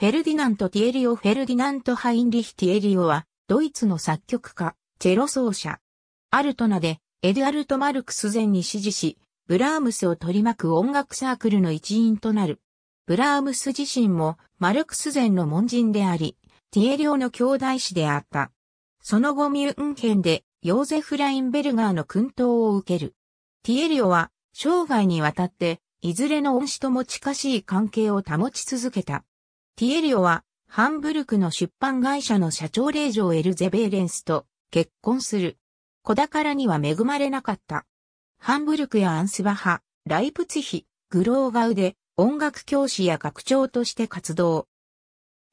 フェルディナント・ティエリオ・フェルディナント・ハインリヒ・ティエリオは、ドイツの作曲家、チェロ奏者。アルトナで、エドゥアルト・マルクス前に支持し、ブラームスを取り巻く音楽サークルの一員となる。ブラームス自身も、マルクス前の門人であり、ティエリオの兄弟子であった。その後ミュンヘンで、ヨーゼフ・ラインベルガーの訓導を受ける。ティエリオは、生涯にわたって、いずれの恩師とも近しい関係を保ち続けた。ティエリオは、ハンブルクの出版会社の社長令嬢エルゼベーレンスと結婚する。子宝には恵まれなかった。ハンブルクやアンスバハ、ライプツヒ、グローガウで音楽教師や学長として活動。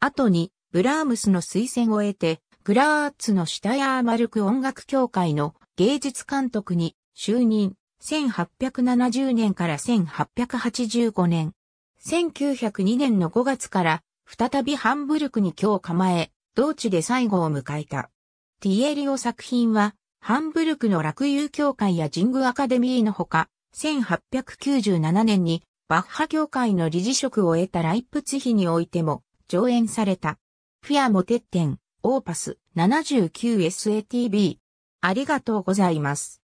後に、ブラームスの推薦を得て、グラーツのシュタヤーマルク音楽協会の芸術監督に就任。1870年から1885年。1902年の5月から再びハンブルクに今日構え、同地で最後を迎えた。ティエリオ作品は、ハンブルクの落友協会や神宮アカデミーのほか、1897年にバッハ協会の理事職を得たライプツヒにおいても上演された。フィアモテッテン、オーパス 79SATB。ありがとうございます。